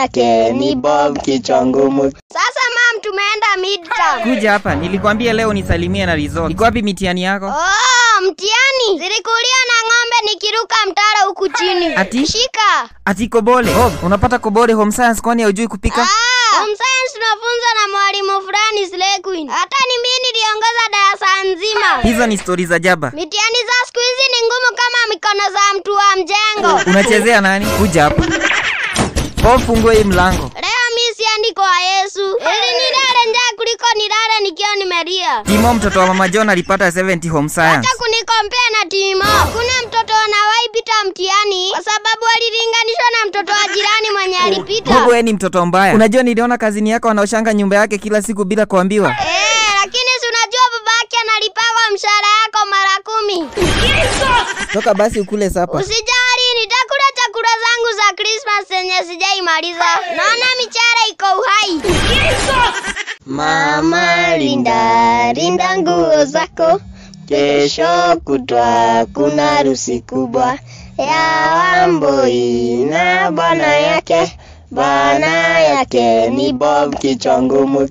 yake ni Bob kichwa Sasa mam, tumeenda Kuja hapa, nilikwambia leo nisalimie na result. Iko wapi yako? Oh, mtiani zilikulia na ng'ombe nikiruka mtara huku chini. Ati shika, ati kobole. Bob, unapata kobole home science, kwani haujui kupika? Ah, home science na mwalimu fulani Hata ni mimi niliongoza darasa nzima. Hizo ni stori za jaba. mitiani za siku hizi ni ngumu kama mikono za mtu wa mjengo. Unachezea nani? Kuja hapa. Ofungue hii mlango. Leo mimi siendi kwa Yesu. Ili nilale njaa kuliko nilale nikiwa nimelia. Timo mtoto wa Mama John alipata 70 home science. Hata kunikompea na Timo. kuna mtoto anawahi pita mtihani kwa sababu alilinganishwa na mtoto wa jirani mwenye oh, alipita. Mungu, wewe ni mtoto mbaya. Unajua niliona kazini yako anaoshanga nyumba yake kila siku bila kuambiwa. Eh, lakini si unajua baba analipagwa mshahara yako mara kumi. Toka basi ukule sapa. Usije kumaliza. Naona michara iko uhai. Mama, linda linda nguo zako, kesho kutwa kuna harusi kubwa ya wamboi na bwana yake. Bwana yake ni Bob Kichongumu.